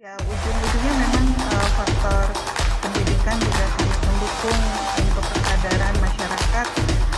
Ya, ujung-ujungnya memang uh, faktor pendidikan juga sangat mendukung untuk kesadaran masyarakat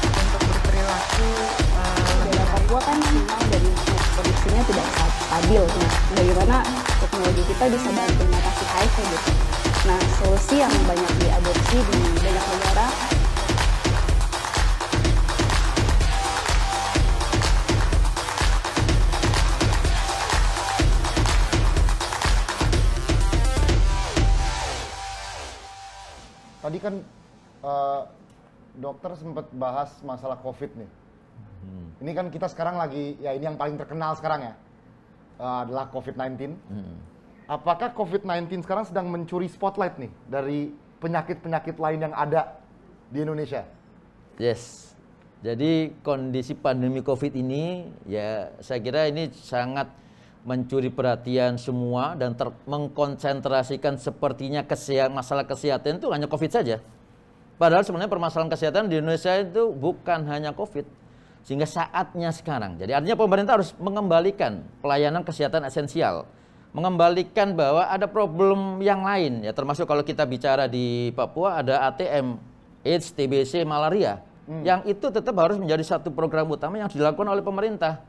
untuk berperilaku uh, lebih baik. kan memang dari kondisinya tidak stabil. Nah, bagaimana teknologi kita bisa bantu mengatasi HIV gitu. Nah, solusi yang banyak diadopsi di banyak negara kan uh, dokter sempat bahas masalah COVID nih. Hmm. Ini kan kita sekarang lagi, ya ini yang paling terkenal sekarang ya, uh, adalah COVID-19. Hmm. Apakah COVID-19 sekarang sedang mencuri spotlight nih dari penyakit-penyakit lain yang ada di Indonesia? Yes. Jadi kondisi pandemi COVID ini ya saya kira ini sangat mencuri perhatian semua dan ter- mengkonsentrasikan sepertinya kesehatan, masalah kesehatan itu hanya COVID saja. Padahal sebenarnya permasalahan kesehatan di Indonesia itu bukan hanya COVID. Sehingga saatnya sekarang. Jadi artinya pemerintah harus mengembalikan pelayanan kesehatan esensial. Mengembalikan bahwa ada problem yang lain. ya Termasuk kalau kita bicara di Papua ada ATM, AIDS, TBC, malaria. Hmm. Yang itu tetap harus menjadi satu program utama yang dilakukan oleh pemerintah.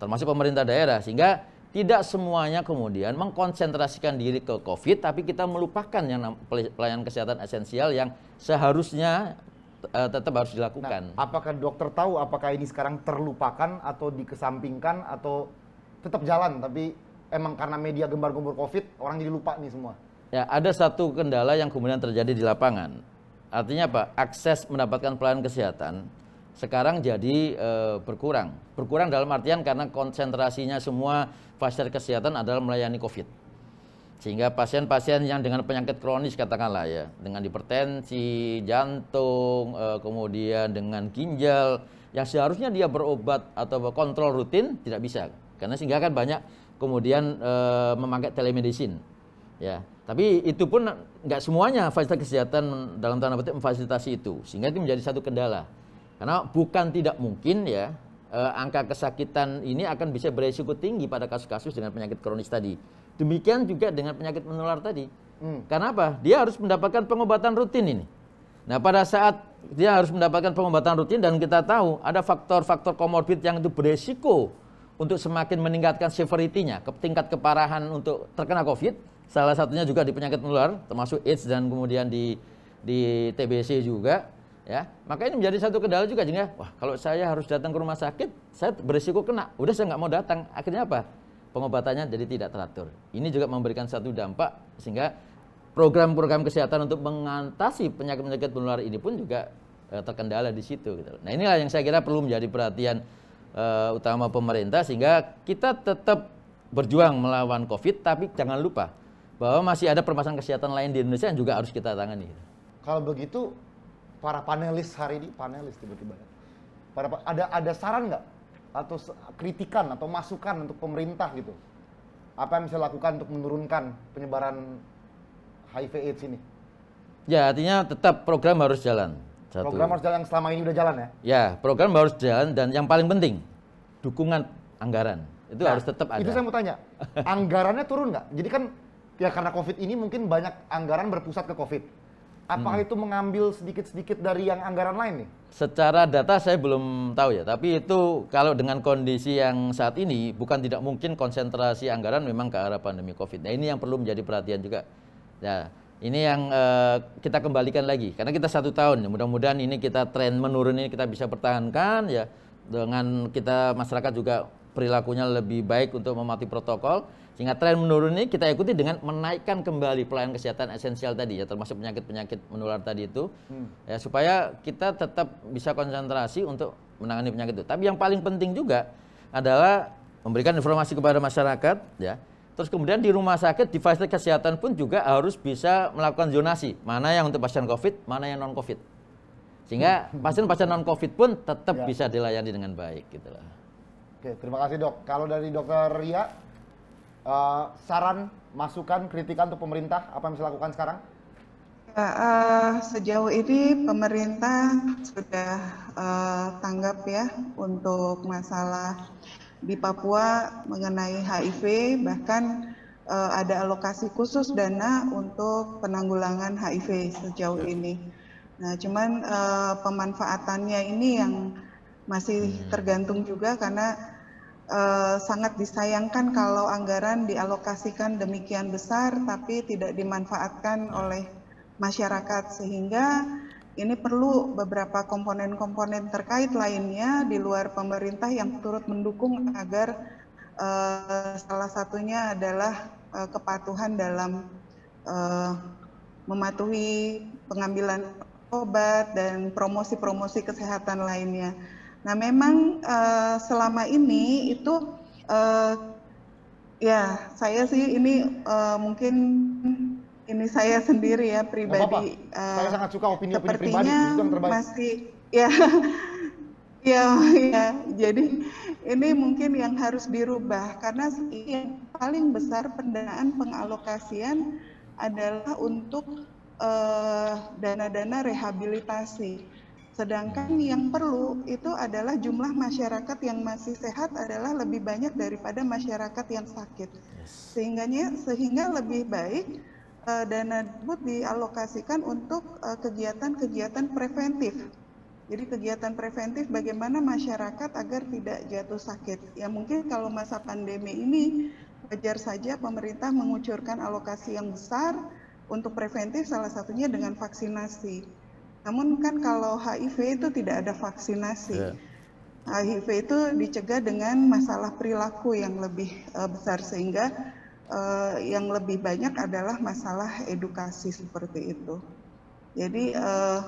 Termasuk pemerintah daerah. Sehingga tidak semuanya kemudian mengkonsentrasikan diri ke COVID, tapi kita melupakan yang pelayanan kesehatan esensial yang seharusnya uh, tetap harus dilakukan. Nah, apakah dokter tahu apakah ini sekarang terlupakan atau dikesampingkan atau tetap jalan tapi emang karena media gembar gembur COVID orang jadi lupa nih semua? Ya, ada satu kendala yang kemudian terjadi di lapangan. Artinya apa? Akses mendapatkan pelayanan kesehatan sekarang jadi e, berkurang. Berkurang dalam artian karena konsentrasinya semua fasilitas kesehatan adalah melayani COVID. Sehingga pasien-pasien yang dengan penyakit kronis katakanlah ya, dengan hipertensi, jantung, e, kemudian dengan ginjal, yang seharusnya dia berobat atau kontrol rutin tidak bisa. Karena sehingga kan banyak kemudian e, memakai telemedicine. Ya, tapi itu pun nggak semuanya fasilitas kesehatan dalam tanda petik memfasilitasi itu, sehingga itu menjadi satu kendala. Karena bukan tidak mungkin ya eh, angka kesakitan ini akan bisa beresiko tinggi pada kasus-kasus dengan penyakit kronis tadi. Demikian juga dengan penyakit menular tadi. Hmm. Karena Dia harus mendapatkan pengobatan rutin ini. Nah, pada saat dia harus mendapatkan pengobatan rutin dan kita tahu ada faktor-faktor komorbid yang itu beresiko untuk semakin meningkatkan severity-nya, ke tingkat keparahan untuk terkena COVID. Salah satunya juga di penyakit menular, termasuk AIDS dan kemudian di di TBC juga ya maka ini menjadi satu kendala juga jadi ya. wah kalau saya harus datang ke rumah sakit saya berisiko kena udah saya nggak mau datang akhirnya apa pengobatannya jadi tidak teratur ini juga memberikan satu dampak sehingga program-program kesehatan untuk mengatasi penyakit-penyakit menular ini pun juga eh, terkendala di situ gitu. nah inilah yang saya kira perlu menjadi perhatian eh, utama pemerintah sehingga kita tetap berjuang melawan covid tapi jangan lupa bahwa masih ada permasalahan kesehatan lain di Indonesia yang juga harus kita tangani gitu. kalau begitu para panelis hari ini panelis tiba-tiba para ada ada saran nggak atau kritikan atau masukan untuk pemerintah gitu apa yang bisa lakukan untuk menurunkan penyebaran HIV/AIDS ini? Ya artinya tetap program harus jalan. Satu. Program harus jalan yang selama ini udah jalan ya? Ya program harus jalan dan yang paling penting dukungan anggaran itu nah, harus tetap ada. Itu saya mau tanya, anggarannya turun nggak? Jadi kan ya karena COVID ini mungkin banyak anggaran berpusat ke COVID Apakah hmm. itu mengambil sedikit-sedikit dari yang anggaran lain nih? Secara data saya belum tahu ya, tapi itu kalau dengan kondisi yang saat ini bukan tidak mungkin konsentrasi anggaran memang ke arah pandemi Covid. Nah, ini yang perlu menjadi perhatian juga. Ya ini yang uh, kita kembalikan lagi karena kita satu tahun. Ya. Mudah-mudahan ini kita tren menurun ini kita bisa pertahankan ya dengan kita masyarakat juga perilakunya lebih baik untuk mematuhi protokol sehingga tren menurun ini kita ikuti dengan menaikkan kembali pelayanan kesehatan esensial tadi ya termasuk penyakit-penyakit menular tadi itu hmm. ya supaya kita tetap bisa konsentrasi untuk menangani penyakit itu. Tapi yang paling penting juga adalah memberikan informasi kepada masyarakat ya. Terus kemudian di rumah sakit di fasilitas kesehatan pun juga harus bisa melakukan zonasi, mana yang untuk pasien Covid, mana yang non Covid. Sehingga hmm. pasien-pasien non Covid pun tetap ya. bisa dilayani dengan baik gitu lah. Oke, terima kasih, Dok. Kalau dari Dokter Ria uh, saran, masukan, kritikan untuk pemerintah apa yang bisa lakukan sekarang? Ya, uh, sejauh ini pemerintah sudah uh, tanggap ya untuk masalah di Papua mengenai HIV, bahkan uh, ada alokasi khusus dana untuk penanggulangan HIV sejauh ya. ini. Nah, cuman uh, pemanfaatannya ini yang masih hmm. tergantung juga karena Eh, sangat disayangkan kalau anggaran dialokasikan demikian besar tapi tidak dimanfaatkan oleh masyarakat sehingga ini perlu beberapa komponen-komponen terkait lainnya di luar pemerintah yang turut mendukung agar uh, salah satunya adalah uh, kepatuhan dalam uh, mematuhi pengambilan obat dan promosi-promosi kesehatan lainnya. Nah, memang uh, selama ini itu uh, ya saya sih ini uh, mungkin ini saya sendiri ya pribadi. Apa Uh, saya sangat suka opini opini pribadi Masih ya. ya, ya, jadi ini mungkin yang harus dirubah karena yang paling besar pendanaan pengalokasian adalah untuk dana-dana uh, dana -dana rehabilitasi Sedangkan yang perlu itu adalah jumlah masyarakat yang masih sehat adalah lebih banyak daripada masyarakat yang sakit. Sehingganya sehingga lebih baik uh, dana tersebut dialokasikan untuk kegiatan eh, kegiatan-kegiatan preventif. Jadi kegiatan preventif bagaimana masyarakat agar tidak jatuh sakit. Ya mungkin kalau masa pandemi ini wajar saja pemerintah mengucurkan alokasi yang besar untuk preventif salah satunya dengan vaksinasi. Namun kan kalau HIV itu tidak ada vaksinasi. Yeah. HIV itu dicegah dengan masalah perilaku yang lebih uh, besar sehingga uh, yang lebih banyak adalah masalah edukasi seperti itu. Jadi, uh,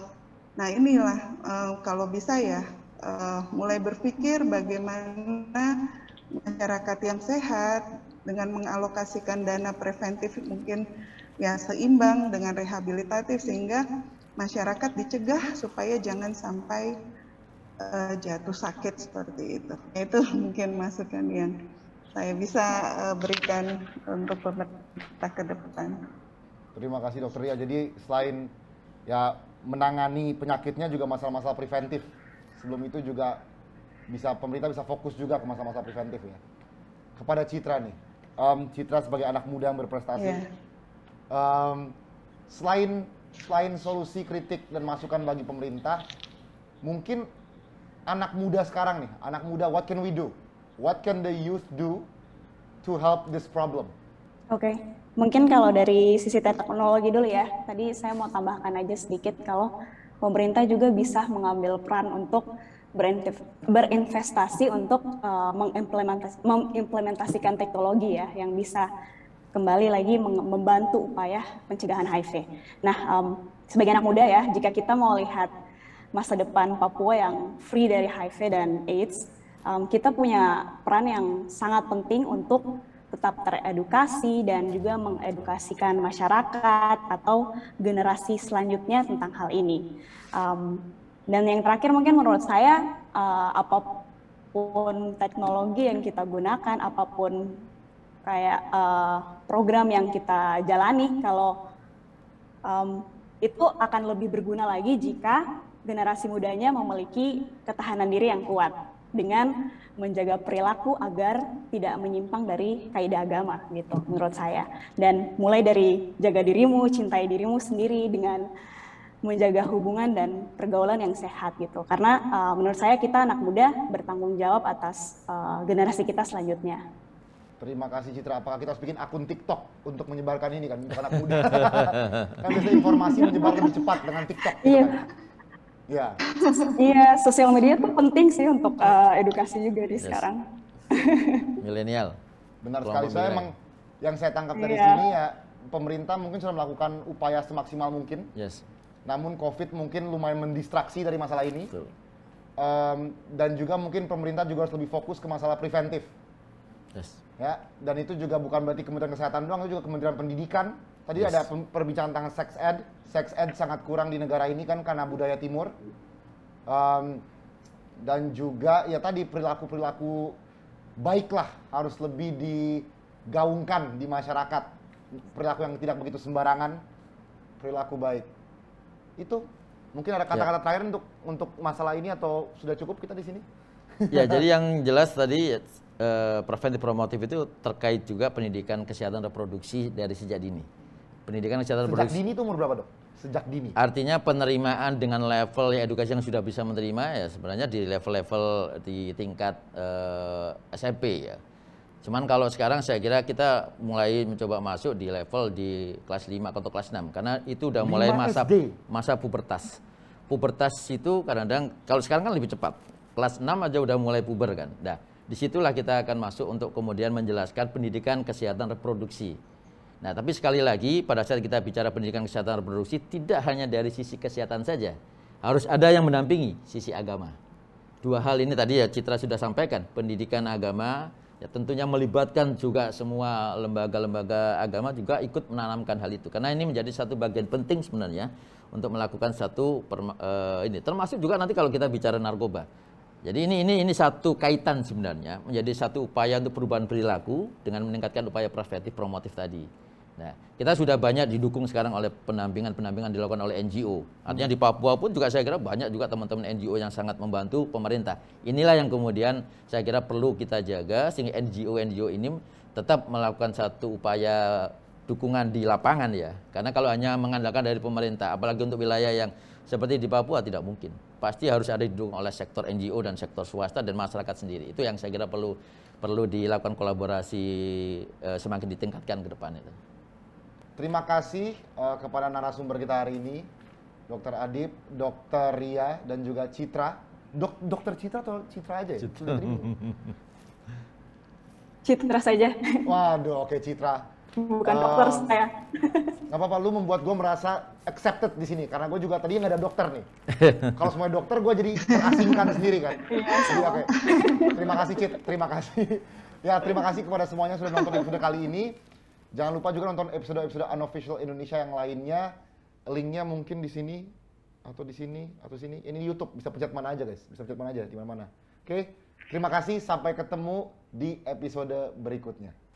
nah inilah uh, kalau bisa ya uh, mulai berpikir bagaimana masyarakat yang sehat dengan mengalokasikan dana preventif mungkin ya seimbang dengan rehabilitatif sehingga masyarakat dicegah supaya jangan sampai uh, jatuh sakit seperti itu. Ya, itu mungkin masukan yang saya bisa uh, berikan untuk pemerintah ke depan. Terima kasih dokter Ria. Ya, jadi selain ya menangani penyakitnya juga masalah-masalah preventif. Sebelum itu juga bisa pemerintah bisa fokus juga ke masalah-masalah preventif ya. Kepada Citra nih, um, Citra sebagai anak muda yang berprestasi, yeah. Iya. um, selain selain solusi kritik dan masukan bagi pemerintah, mungkin anak muda sekarang nih, anak muda what can we do? What can the youth do to help this problem? Oke, okay. mungkin kalau dari sisi teknologi dulu ya. Tadi saya mau tambahkan aja sedikit kalau pemerintah juga bisa mengambil peran untuk berinvestasi untuk uh, mengimplementasikan teknologi ya yang bisa kembali lagi membantu upaya pencegahan HIV. Nah, um, sebagai anak muda ya, jika kita mau lihat masa depan Papua yang free dari HIV dan AIDS, um, kita punya peran yang sangat penting untuk tetap teredukasi dan juga mengedukasikan masyarakat atau generasi selanjutnya tentang hal ini. Um, dan yang terakhir mungkin menurut saya uh, apapun teknologi yang kita gunakan, apapun kayak uh, program yang kita jalani kalau um, itu akan lebih berguna lagi jika generasi mudanya memiliki ketahanan diri yang kuat dengan menjaga perilaku agar tidak menyimpang dari kaidah agama gitu menurut saya dan mulai dari jaga dirimu cintai dirimu sendiri dengan menjaga hubungan dan pergaulan yang sehat gitu karena uh, menurut saya kita anak muda bertanggung jawab atas uh, generasi kita selanjutnya Terima kasih Citra. Apakah kita harus bikin akun TikTok untuk menyebarkan ini kan untuk anak muda? kan biasanya informasi menyebar lebih cepat dengan TikTok. Gitu iya. Gitu kan? Iya. Iya, sosial media tuh penting sih untuk uh, edukasi juga di yes. sekarang. milenial. Benar Kelompok sekali. Saya emang yang saya tangkap dari yeah. sini ya pemerintah mungkin sudah melakukan upaya semaksimal mungkin. Yes. Namun COVID mungkin lumayan mendistraksi dari masalah ini. Um, dan juga mungkin pemerintah juga harus lebih fokus ke masalah preventif Yes. Ya, dan itu juga bukan berarti Kementerian Kesehatan doang, itu juga Kementerian Pendidikan. Tadi yes. ada perbincangan tentang sex ed. Sex ed sangat kurang di negara ini kan karena budaya timur. Um, dan juga ya tadi perilaku-perilaku baiklah harus lebih digaungkan di masyarakat. Perilaku yang tidak begitu sembarangan, perilaku baik. Itu mungkin ada kata-kata ya. terakhir untuk untuk masalah ini atau sudah cukup kita di sini? Ya, jadi yang jelas tadi eh, preventif promotif itu terkait juga pendidikan kesehatan reproduksi dari sejak dini. Pendidikan kesehatan sejak reproduksi. Sejak dini itu umur berapa dok? Sejak dini. Artinya penerimaan dengan level ya edukasi yang sudah bisa menerima ya sebenarnya di level-level di tingkat uh, eh, SMP ya. Cuman kalau sekarang saya kira kita mulai mencoba masuk di level di kelas 5 atau kelas 6 karena itu udah mulai masa SD. masa pubertas. Pubertas itu kadang-kadang kalau sekarang kan lebih cepat. Kelas 6 aja udah mulai puber kan. Nah, disitulah kita akan masuk untuk kemudian menjelaskan pendidikan kesehatan reproduksi. Nah, tapi sekali lagi pada saat kita bicara pendidikan kesehatan reproduksi tidak hanya dari sisi kesehatan saja, harus ada yang mendampingi sisi agama. Dua hal ini tadi ya Citra sudah sampaikan, pendidikan agama ya tentunya melibatkan juga semua lembaga-lembaga agama juga ikut menanamkan hal itu karena ini menjadi satu bagian penting sebenarnya untuk melakukan satu uh, ini termasuk juga nanti kalau kita bicara narkoba jadi ini ini ini satu kaitan sebenarnya menjadi satu upaya untuk perubahan perilaku dengan meningkatkan upaya preventif promotif tadi. Nah, kita sudah banyak didukung sekarang oleh pendampingan-pendampingan dilakukan oleh NGO. Artinya di Papua pun juga saya kira banyak juga teman-teman NGO yang sangat membantu pemerintah. Inilah yang kemudian saya kira perlu kita jaga sehingga NGO-NGO ini tetap melakukan satu upaya dukungan di lapangan ya. Karena kalau hanya mengandalkan dari pemerintah, apalagi untuk wilayah yang seperti di Papua tidak mungkin. Pasti harus ada didukung oleh sektor NGO dan sektor swasta dan masyarakat sendiri. Itu yang saya kira perlu perlu dilakukan kolaborasi e, semakin ditingkatkan ke depan itu. Terima kasih e, kepada narasumber kita hari ini, Dr. Adib, Dr. Ria dan juga Citra. Dok, dokter Citra atau Citra aja ya? Citra. Citra saja. Waduh, oke okay, Citra bukan uh, dokter saya. Gak apa-apa, lu membuat gue merasa accepted di sini karena gue juga tadi nggak ada dokter nih. Kalau semua dokter, gue jadi terasingkan sendiri kan. Iya. Jadi, okay. Terima kasih Cit, terima kasih. ya terima kasih kepada semuanya sudah nonton episode kali ini. Jangan lupa juga nonton episode-episode unofficial Indonesia yang lainnya. Linknya mungkin di sini atau di sini atau sini. Ini di YouTube, bisa pencet mana aja guys, bisa pencet mana aja di mana-mana. Oke, okay? terima kasih. Sampai ketemu di episode berikutnya.